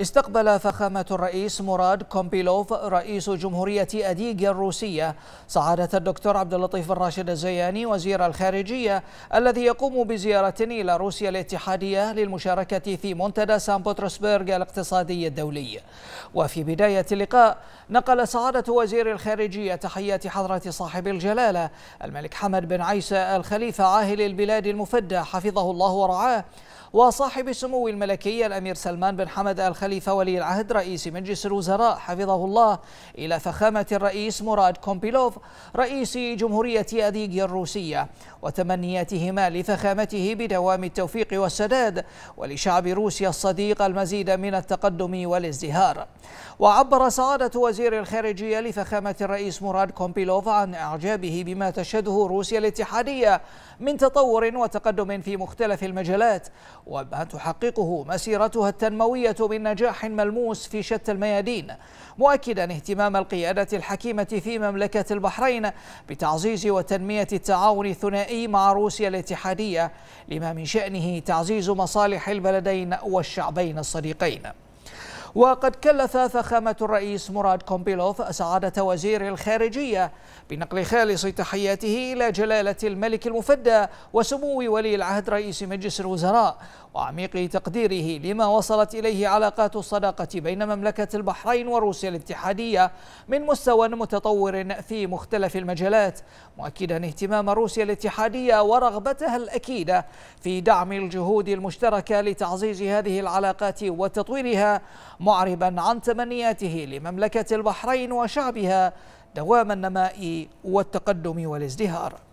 استقبل فخامة الرئيس مراد كومبيلوف رئيس جمهورية أديج الروسية سعادة الدكتور عبد اللطيف الراشد الزياني وزير الخارجية الذي يقوم بزيارة إلى روسيا الاتحادية للمشاركة في منتدى سان بطرسبرغ الاقتصادي الدولي وفي بداية اللقاء نقل سعادة وزير الخارجية تحيات حضرة صاحب الجلالة الملك حمد بن عيسى الخليفة عاهل البلاد المفدى حفظه الله ورعاه وصاحب السمو الملكي الأمير سلمان بن حمد الخليفة الخليفة ولي العهد رئيس مجلس الوزراء حفظه الله إلى فخامة الرئيس مراد كومبيلوف رئيس جمهورية أديجيا الروسية وتمنياتهما لفخامته بدوام التوفيق والسداد ولشعب روسيا الصديق المزيد من التقدم والازدهار وعبر سعادة وزير الخارجية لفخامة الرئيس مراد كومبيلوف عن إعجابه بما تشهده روسيا الاتحادية من تطور وتقدم في مختلف المجالات وما تحققه مسيرتها التنموية من نجاح ملموس في شتى الميادين مؤكدا اهتمام القيادة الحكيمة في مملكة البحرين بتعزيز وتنمية التعاون الثنائي مع روسيا الاتحادية لما من شأنه تعزيز مصالح البلدين والشعبين الصديقين وقد كلف فخامة الرئيس مراد كومبيلوف سعادة وزير الخارجية بنقل خالص تحياته إلى جلالة الملك المفدى وسمو ولي العهد رئيس مجلس الوزراء وعميق تقديره لما وصلت إليه علاقات الصداقة بين مملكة البحرين وروسيا الاتحادية من مستوى متطور في مختلف المجالات مؤكدا اهتمام روسيا الاتحادية ورغبتها الأكيدة في دعم الجهود المشتركة لتعزيز هذه العلاقات وتطويرها معربا عن تمنياته لمملكة البحرين وشعبها دوام النماء والتقدم والازدهار